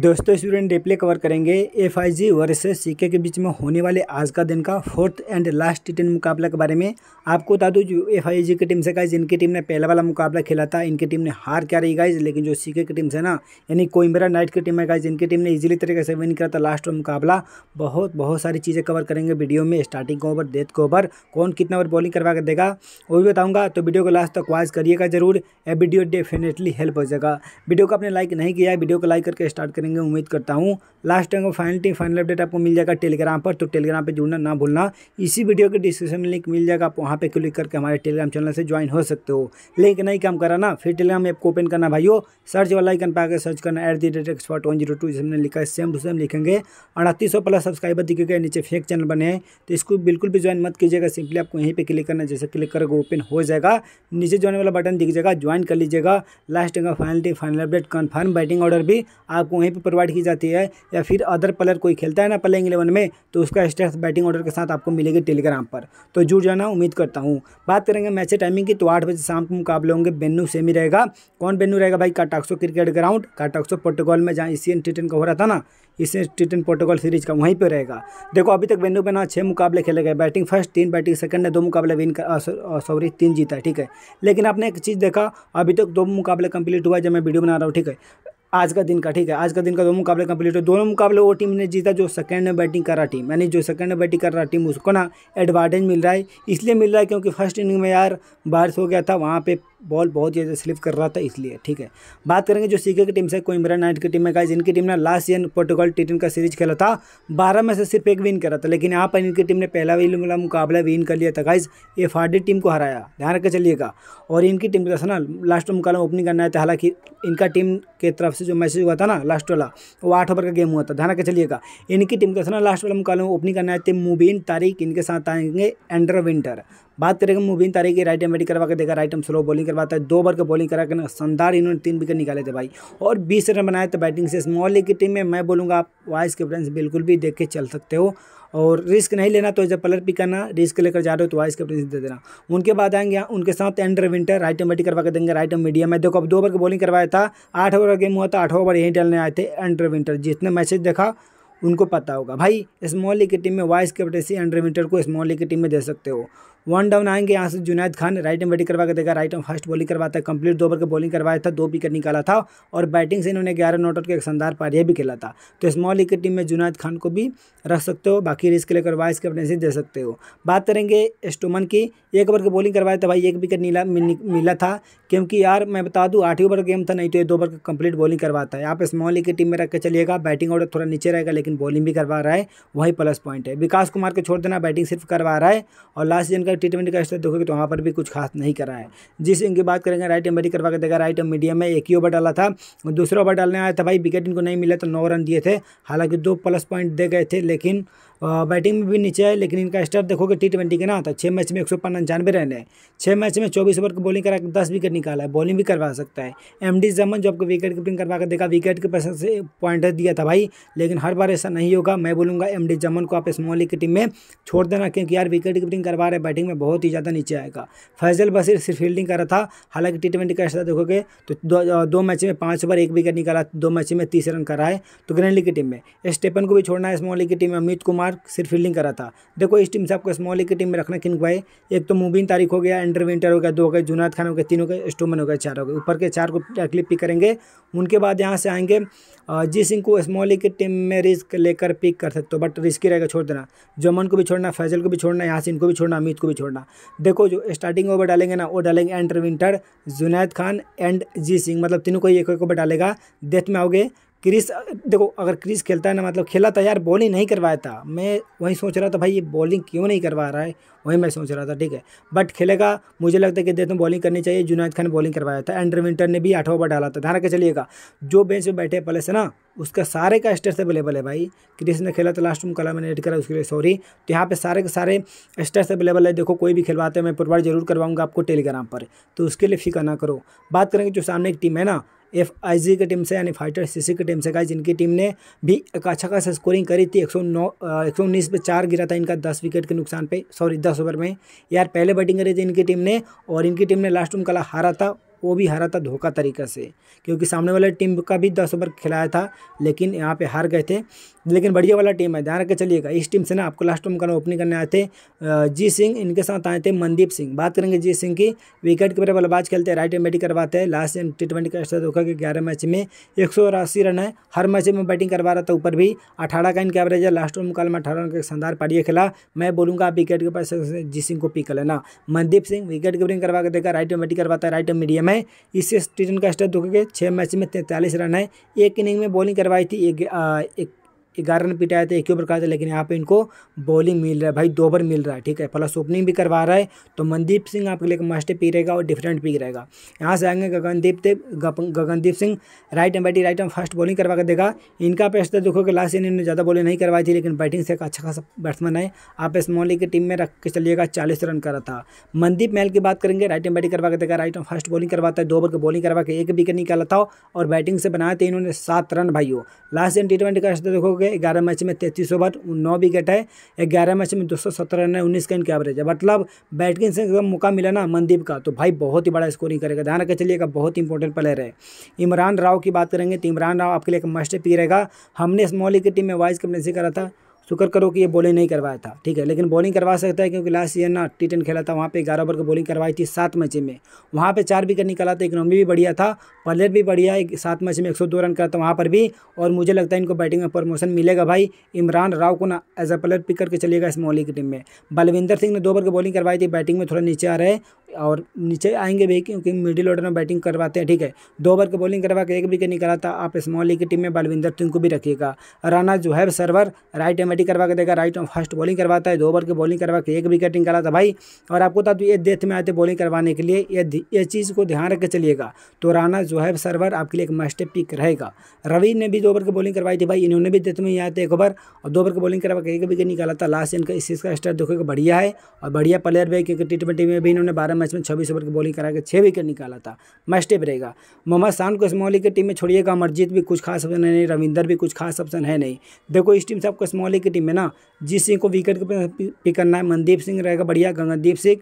दोस्तों स्टूडेंट डिप्ले कवर करेंगे F I G versus C के बीच में होने वाले आज का दिन का फोर्थ एंड लास्ट टी मुकाबला के बारे में आपको बता दूँ जो एफ आई जी की टीम से गाइज इनकी टीम ने पहला वाला मुकाबला खेला था इनकी टीम ने हार क्या रही गाइज लेकिन जो सी की टीम से ना यानी कोइम्बरा नाइट की टीम है गाइज इनकी टीम ने इजिली तरीके से विन किया था लास्ट मुकाबला बहुत बहुत सारी चीज़ें कवर करेंगे वीडियो में स्टार्टिंग ओवर डेथ को ओवर कौन कितना ओवर बॉलिंग करवा कर देगा वो भी बताऊँगा तो वीडियो को लास्ट तक वॉज करिएगा जरूर वीडियो डेफिनेटली हेल्प हो जाएगा वीडियो को आपने लाइक नहीं किया वीडियो को लाइक करके स्टार्ट करेंगे उम्मीद करता हूँ लास्ट टाइम का फाइनल फाइनल अपडेट आपको मिल जाएगा टेलीग्राम पर तो टेलीग्राम पर जुड़ना ना भूलना इसी वीडियो के डिस्क्रिप्शन में लिंक मिल जाएगा आप वहाँ पर क्लिक करके हमारे टेलीग्राम चैनल से ज्वाइन हो सकते हो लिंक नहीं काम करा ना फिर टेलीग्राम ऐप को ओपन करना भाइयो सर्च वाला आइकन पाकर सर्च करना at the date expert one zero two जिसमें लिखा है सेम टू सेम लिखेंगे अड़तीस सौ प्लस सब्सक्राइबर दिखेगा नीचे फेक चैनल बने हैं तो इसको बिल्कुल भी ज्वाइन मत कीजिएगा सिंपली आपको यहीं पर क्लिक करना जैसे क्लिक करोगे ओपन हो जाएगा नीचे ज्वाइन वाला बटन दिख जाएगा ज्वाइन कर लीजिएगा लास्ट टाइम का final final update confirm batting order भी आपको वहीं पर प्रोवाइड की जाती है या फिर अदर प्लेयर कोई खेलता है ना प्लेइंग इलेवन में तो उसका स्टेट्स बैटिंग ऑर्डर के साथ आपको मिलेगी टेलीग्राम पर तो जुड़ जाना उम्मीद करता हूँ बात करेंगे मैच टाइमिंग की तो आठ बजे शाम को मुकाबले होंगे बेनू सेमी रहेगा कौन बेनू रहेगा भाई Cartaxo cricket ground Cartaxo protocol में जहाँ एशियन टी का हो रहा था ना इसे टी प्रोटोकॉल सीरीज का वहीं पर रहेगा देखो अभी तक बेनू पे ना छः मुकाबले खेले गए बैटिंग फर्स्ट तीन बैटिंग सेकंड ने दो मुकाबले विन सॉरी तीन जीता है ठीक है लेकिन आपने एक चीज़ देखा अभी तक दो मुकाबले कंप्लीट हुआ जब मैं वीडियो बना रहा हूँ ठीक है आज का दिन का ठीक है आज का दिन का दो मुकाबले कंप्लीट हो दोनों मुकाबले वो टीम ने जीता जो सेकंड में बैटिंग कर रहा टीम यानी जो सेकंड में बैटिंग कर रहा टीम उसको ना एडवांटेज मिल रहा है इसलिए मिल रहा है क्योंकि फर्स्ट इनिंग में यार बारिश हो गया था वहाँ पे बॉल बहुत ज़्यादा स्लिप कर रहा था इसलिए ठीक है बात करेंगे जो सीके की टीम से कोई कोइम्बरा नाइट की टीम है गाइज इनकी टीम ने लास्ट ईयर पोर्टुगल टी का सीरीज खेला था बारह में से सिर्फ एक विन करा था लेकिन यहाँ पर इनकी टीम ने पहला वाला मुकाबला विन कर लिया था गाइज एफ टीम को हराया ध्यान रखकर चलिएगा और इनकी टीम का ना लास्ट मुकाबला ओपनिंग करना था तो हालांकि इनका टीम के तरफ से जो मैसेज हुआ था ना लास्ट वाला वो आठ ओवर का गेम हुआ था ध्यान रखे चलिएगा इनकी टीम का ना लास्ट वाला मुकाबला ओपनिंग करना है तो मुबीन तारीख इनके साथ आएंगे एंडर विंटर बात करेंगे मुबीन तारीख की राइट मेडिकल करवा के देखा राइट एम स्लो बॉलिंग करवाता है दो ओवर का बॉलिंग करा कर शानदार इन्होंने तीन विकेट निकाले थे भाई और बीस रन बनाए थे बैटिंग से स्मॉल लीग की टीम में मैं बोलूँगा आप वाइस कैप्टन बिल्कुल भी देख के चल सकते हो और रिस्क नहीं लेना तो जब अ पिक करना रिस्क लेकर जा रहे हो तो वाइस कैप्टन दे देना उनके बाद आएंगे उनके साथ Ander Winter right arm batting करवा के देंगे राइट एम मीडियम में देखो अब दो ओवर का बॉलिंग करवाया था आठ ओवर का गेम हुआ था आठ ओवर यहीं डालने आए थे एंडर विंटर जितने मैसेज देखा उनको पता होगा भाई स्मॉल लीग की टीम में वाइस कैप्टनसी एंडर विंटर को स्मॉल लीग की टीम में दे सकते हो वन डाउन आएंगे यहाँ से Junaid Khan right arm batting करवा के देखा राइट एम फर्स्ट बॉलिंग करवाता है कंप्लीट दो ओवर का बॉलिंग करवाया था दो विकेट निकाला था और बैटिंग से इन्होंने ग्यारह नॉट आउट का एक शानदार पारिया भी खेला था तो स्मॉल विकेट टीम में जुनैद खान को भी रख सकते हो बाकी रिस्क लेकर वाइस कैप्टन से दे सकते हो बात करेंगे स्टोमन की एक ओवर की बॉलिंग करवाया था भाई एक विकेट मिला मिला था क्योंकि यार मैं बता दूँ आठ ही ओवर का गेम था नहीं तो ये दो ओवर का कंप्लीट बॉलिंग करवाता है आप स्मॉल की टीम में रख के चलिएगा बैटिंग ऑर्डर थोड़ा नीचे रहेगा लेकिन बॉलिंग भी करवा रहा है वही प्लस पॉइंट है विकास कुमार को छोड़ देना बैटिंग सिर्फ करवा रहा है और लास्ट जिनका का मतलब ट्रीटमेंट का स्तर देखोगे तो वहाँ पर भी कुछ खास नहीं करा है जिस इनकी बात करेंगे राइट एम बैटिंग करवा के देगा राइट एम मीडियम में एक ही ओवर डाला था दूसरा ओवर डालने आया था भाई विकेट इनको नहीं मिला तो नौ रन दिए थे हालांकि दो प्लस पॉइंट दे गए थे लेकिन बैटिंग में भी नीचे है लेकिन इनका स्टार देखोगे टी ट्वेंटी के ना तो छः मैच में एक सौ पंचानवे रन है छः मैच में चौबीस ओवर की बॉलिंग करा दस विकेट निकाला है बॉलिंग भी करवा सकता है एम डी जमन जो आपको विकेट कीपिंग करवा कर देखा विकेट के पैसे से पॉइंट दिया था भाई लेकिन हर बार ऐसा नहीं होगा मैं बोलूँगा एम डी जमन को आप स्मॉल लीग की टीम में छोड़ देना क्योंकि यार विकेट कीपिंग करवा रहे बैटिंग बैटिंग में बहुत ही ज़्यादा नीचे आएगा फैजल बसीर सिर्फ फील्डिंग कर रहा था हालांकि टी ट्वेंटी का स्तर देखोगे तो दो, दो मैच में पाँच ओवर एक विकेट निकाला दो मैच में तीस रन करा है तो ग्रैंड लीग की टीम में स्टेपन को भी छोड़ना है स्मॉल लीग की टीम में अमित कुमार सिर्फ फील्डिंग करा था देखो इस टीम से आपको स्मॉल लीग की टीम में रखना किन भाई एक तो मुबिन तारीख हो गया एंडर विंटर हो गया दो हो गए जुनाद खान हो गए तीन हो गए स्टोमन हो गए चार हो गए ऊपर के चार को क्लिप पिक करेंगे उनके बाद यहाँ से आएंगे जी सिंह को स्मॉल लीग की टीम में रिस्क लेकर पिक कर सकते हो बट रिस्की रहेगा छोड़ देना जोमन को भी छोड़ना फैजल को भी छोड़ना यहाँ से इनको भी छोड़ना अमित को भी छोड़ना देखो जो स्टार्टिंग ओवर डालेंगे ना वो डालेंगे Ander Winter Junaid Khan and G Singh मतलब तीनों को एक ओवर डालेगा डेथ में आओगे क्रिस देखो अगर क्रिस खेलता है ना मतलब खेला था यार बॉलिंग नहीं करवाया था मैं वही सोच रहा था भाई ये बॉलिंग क्यों नहीं करवा रहा है वही मैं सोच रहा था ठीक है बट खेलेगा मुझे लगता है कि देखो तो बॉलिंग करनी चाहिए जुनाद खान ने बॉलिंग करवाया था एंडर विंटर ने भी आठवा ओवर डाला था धारा के चलिएगा जो बेंच में बैठे पहले से ना उसका सारे का स्टेट्स अवेलेबल है भाई क्रिस ने खेला था लास्ट में कला मैंने एड करा उसके लिए सॉरी तो यहाँ पे सारे के सारे स्टेट्स अवेलेबल है देखो कोई भी खिलवाते हैं मैं प्रोवाइड जरूर करवाऊंगा आपको टेलीग्राम पर तो उसके लिए फिक्र ना करो बात करेंगे जो सामने एक टीम है ना एफ जी की टीम से यानी फाइटर सीसी की टीम से गाइज इनकी टीम ने भी एक अच्छा खासा स्कोरिंग करी थी एक सौ नौ एक सौ उन्नीस पे चार गिरा था इनका दस विकेट के नुकसान पे सॉरी दस ओवर में यार पहले बैटिंग करी थी इनकी टीम ने और इनकी टीम ने लास्ट कला हारा था वो भी हारा था धोखा तरीका से क्योंकि सामने वाले टीम का भी दस ओवर खिलाया था लेकिन यहाँ पर हार गए थे लेकिन बढ़िया वाला टीम है ध्यान रख चलिएगा इस टीम से ना आपको लास्ट टाइम करना ओपनिंग करने आए थे जी सिंह इनके साथ आए थे मनदीप सिंह बात करेंगे जी सिंह की विकेट कीपर बल्लेबाज खेलते हैं राइट एंड बैटिंग करवाते हैं लास्ट टी ट्वेंटी का स्तर देखा कि ग्यारह मैच में एक रन है हर मैच में बैटिंग करवा रहा था ऊपर भी अठारह का इनका एवरेज है लास्ट टाइम कल में अठारह रन का शानदार पारिया खेला मैं बोलूँगा आप विकेट कीपर जी सिंह को पिक कर लेना मनदीप सिंह विकेट कीपरिंग करवा के देखा राइट एंड बैटिंग करवाता है राइट एंड मीडियम है इससे टी का स्टेट देखोगे छः मैच में तैंतालीस रन है एक इनिंग में बॉलिंग करवाई थी एक ग्यारह रन पिटाए थे एक ही ओवर कराए थे लेकिन यहाँ पे इनको बॉलिंग मिल रहा है भाई दो ओवर मिल रहा है ठीक है प्लस ओपनिंग भी करवा रहा है तो मनदीप सिंह आपके लिए मस्ट पी रहेगा और डिफरेंट पी रहेगा यहाँ से आएंगे Gagandeep Dev Gagandeep Singh right arm batting right arm first bowling करवा कर देगा इनका पेश देखो कि लास्ट इन्होंने ज़्यादा बॉलिंग नहीं करवाई थी लेकिन बैटिंग से एक अच्छा खासा बैट्समैन है आप इस मोहल्ले की टीम में रख के चलिएगा चालीस रन करा था मनदीप महल की बात करेंगे राइट एम बैटिंग करवा कर देगा राइट एम फर्स्ट बॉलिंग करवाता है दो ओवर की बॉलिंग करवा के एक विकेट निकाला था और बैटिंग से बनाया थे इन्होंने सात रन भाई हो लास्ट इन टी ट्वेंटी का देखो गए ग्यारह मैच में तैंतीस ओवर नौ विकेट है ग्यारह मैच में दो सौ सत्रह रन है उन्नीस का इनका एवरेज है मतलब बैटिंग से मौका मिला ना मनदीप का तो भाई बहुत ही बड़ा स्कोरिंग करेगा ध्यान रखकर चलिएगा बहुत इंपॉर्टेंट प्लेयर है इमरान राव की बात करेंगे तो इमरान राव आपके लिए एक मस्ट पी रहेगा हमने इस की टीम में वाइस कैप्टनसी करा था शुक्र करो कि ये बॉलिंग नहीं करवाया था ठीक है लेकिन बॉलिंग करवा सकता है क्योंकि लास्ट ईयर ना टी टेन खेला था वहाँ पे ग्यारह ओवर की बॉलिंग करवाई थी सात मैच में वहाँ पे चार विकेट निकाला था इकनॉमी भी बढ़िया था पलेट भी बढ़िया एक सात मैच में एक सौ दो रन करा था वहाँ पर भी और मुझे लगता है इनको बैटिंग में प्रमोशन मिलेगा भाई इमरान राव को ना एज अ प्लेयर पिक करके चलेगा इस मोहली की टीम में बलविंदर सिंह ने दो ओवर की बॉलिंग करवाई थी बैटिंग में थोड़ा नीचे आ रहे और नीचे आएंगे भी क्योंकि मिडिल ऑर्डर में बैटिंग करवाते हैं ठीक है दो ओवर के बॉलिंग करवा के एक विकेट निकाला था आप स्मॉल लीग की टीम में बलविंदर सिंह को भी रखिएगा राना जो है सर्वर राइट बैटिंग करवा के देगा राइट फर्स्ट बॉलिंग करवाता है दो ओवर की बॉलिंग करवा के एक विकेट निकाला था भाई और आपको बता दूँ ये डेथ में आए थे बॉलिंग करवाने के लिए ये ये चीज़ को ध्यान रख के चलिएगा तो राना जो है सर्वर आपके लिए एक मास्टर पिक रहेगा रवि ने भी दो ओवर की बॉलिंग करवाई थी भाई इन्होंने भी डेथ में ही एक ओवर और दो ओवर की बॉलिंग करवा के एक विकेट निकाला था लास्ट इनका इस चीज़ का स्टार देखो बढ़िया है और बढ़िया प्लेयर भी क्योंकि टी ट्वेंटी में भी इन्होंने बारह मैच में छब्बीस ओवर की बॉलिंग करा के छः विकेट निकाला था मैच टेप रहेगा मोहम्मद शान को स्मॉली की टीम में छोड़िएगा अमरजीत भी कुछ खास ऑप्शन है नहीं रविंदर भी कुछ खास ऑप्शन है नहीं देखो इस टीम से आपको स्मॉली की टीम में ना जिस सिंह को विकेट पिक करना है मनदीप सिंह रहेगा बढ़िया गगनदीप सिंह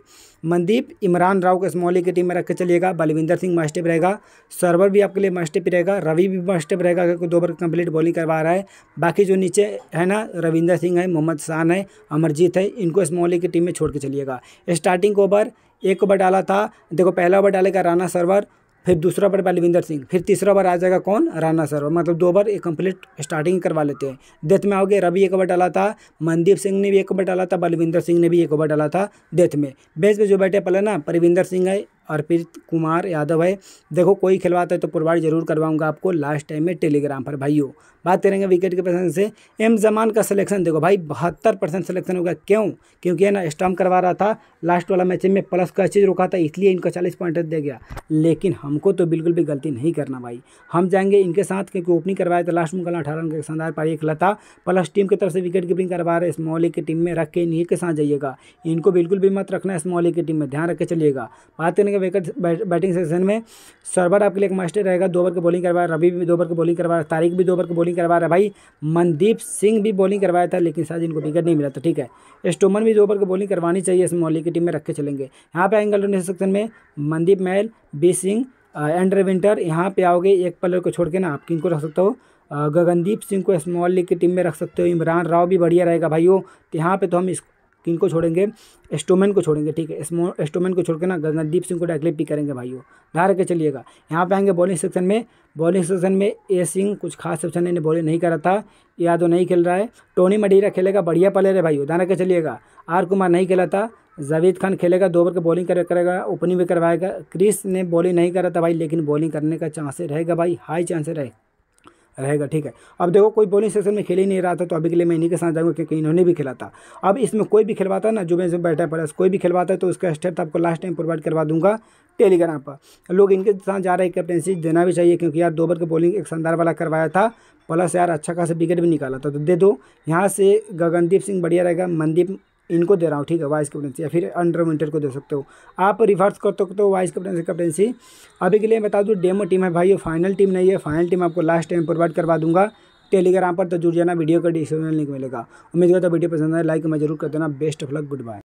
मनदीप इमरान राव को स्मॉली की टीम में रख के चलिएगा बलविंदर सिंह मास्टेप रहेगा सर्वर भी आपके लिए मास्टेप रहेगा रवि भी मास्टेप रहेगा अगर कोई दो ओवर कंप्लीट बॉलिंग करवा रहा है बाकी जो नीचे है ना रविंदर सिंह है मोहम्मद शान है अमरजीत है इनको स्मॉली की टीम में छोड़ के चलिएगा स्टार्टिंग ओवर एक ओवर डाला था देखो पहला ओवर डालेगा राणा सरवर फिर दूसरा ओवर बलविंदर सिंह फिर तीसरा ओवर आ जाएगा कौन राणा सरवर मतलब दो ओवर एक कंप्लीट स्टार्टिंग करवा लेते हैं डेथ में आओगे रवि एक ओवर डाला था मनदीप सिंह ने भी एक ओवर डाला था बलविंदर सिंह ने भी एक ओवर डाला था डेथ में बेस पे जो बैठे पहले ना परविंदर सिंह है अर्पित कुमार यादव है देखो कोई खिलवाता है तो पुरवाड़ी जरूर करवाऊंगा आपको लास्ट टाइम में टेलीग्राम पर भाइयों बात करेंगे विकेट के पर्सन से एम जमान का सिलेक्शन देखो भाई बहत्तर परसेंट सिलेक्शन होगा क्यों क्योंकि है ना स्टम्प करवा रहा था लास्ट वाला मैच में प्लस का चीज़ रुका था इसलिए इनका चालीस पॉइंट दे गया लेकिन हमको तो बिल्कुल भी गलती नहीं करना भाई हम जाएंगे इनके साथ क्योंकि ओपनिंग करवाया था लास्ट में अठारह रन के शानदार पारी एक लता प्लस टीम की तरफ से विकेट कीपिंग करवा रहे स्मॉली की टीम में रख के इन्हीं के साथ जाइएगा इनको बिल्कुल भी मत रखना स्मॉली की टीम में ध्यान रख के चलिएगा बात करें के विकेट बैटिंग सेक्शन में सरबर आपके लिए एक मास्टर रहेगा दो ओवर की बॉलिंग करवाया रवि भी दो ओवर की बॉलिंग करवाया तारिक भी दो ओवर की बॉलिंग करवा रहा है भाई मनदीप सिंह भी बॉलिंग करवाया था लेकिन शायद इनको विकेट नहीं मिला था ठीक है स्टोमन भी दो ओवर की बॉलिंग करवानी चाहिए इस मोहल्ले की टीम में रख के चलेंगे यहाँ पर आएंगे अल्टरनेट सेक्शन में मनदीप मैल बी सिंह एंड्रे विंटर यहाँ पे आओगे एक पलर को छोड़ के ना आप किन को रख सकते हो गगनदीप सिंह को स्मॉल लीग की टीम में रख सकते हो इमरान राव भी बढ़िया रहेगा भाइयों तो यहाँ पे तो हम इस किन को छोड़ेंगे एस्टोमेन को छोड़ेंगे ठीक है एस्टोमेन को छोड़ के ना गगनदीप सिंह को डायरेक्टली पिक करेंगे भाइयों धार के चलिएगा यहाँ पे आएंगे बॉलिंग सेक्शन में बॉलिंग सेक्शन में ए सिंह कुछ खास सेक्शन इन्हें बॉलिंग नहीं करा था यादव नहीं खेल रहा है टोनी मडीरा खेलेगा बढ़िया प्लेयर है भाइयों धारा के चलिएगा आर कुमार नहीं खेला था जावेद खान खेलेगा दो ओवर के बॉलिंग करेगा ओपनिंग भी करवाएगा क्रिस ने बॉलिंग नहीं करा था भाई लेकिन बॉलिंग करने का चांसेस रहेगा भाई हाई चांसेस रहेगा रहेगा ठीक है अब देखो कोई बॉलिंग सेक्शन में खेल ही नहीं रहा था तो अभी के लिए मैं इन्हीं के साथ जाऊंगा क्योंकि इन्होंने भी खेला था अब इसमें कोई भी खिलवाता ना जो मैं बैठा पड़ा कोई भी खिलवाता है तो उसका स्टेप तो आपको लास्ट टाइम प्रोवाइड करवा दूंगा टेलीग्राम पर लोग इनके साथ जा रहे हैं कैप्टनसी देना भी चाहिए क्योंकि यार दो ओवर का बॉलिंग एक शानदार वाला करवाया था प्लस यार अच्छा खासा विकेट भी निकाला था तो दे दो यहाँ से गगनदीप सिंह बढ़िया रहेगा मनदीप इनको दे रहा हूँ ठीक है वाइस कैप्टनसी या फिर अंडर विंटर को दे सकते हो आप रिवर्स कर सकते हो वाइस कैप्टनसी कैप्टनसी अभी के लिए बता दूँ डेमो टीम है भाई ये फाइनल टीम नहीं है फाइनल टीम आपको लास्ट टाइम प्रोवाइड करवा दूंगा टेलीग्राम पर तो जुड़ जाना वीडियो का डिस्क्रिप्शन लिंक मिलेगा उम्मीद करता वीडियो पसंद आए लाइक मैं जरूर कर देना best of luck good bye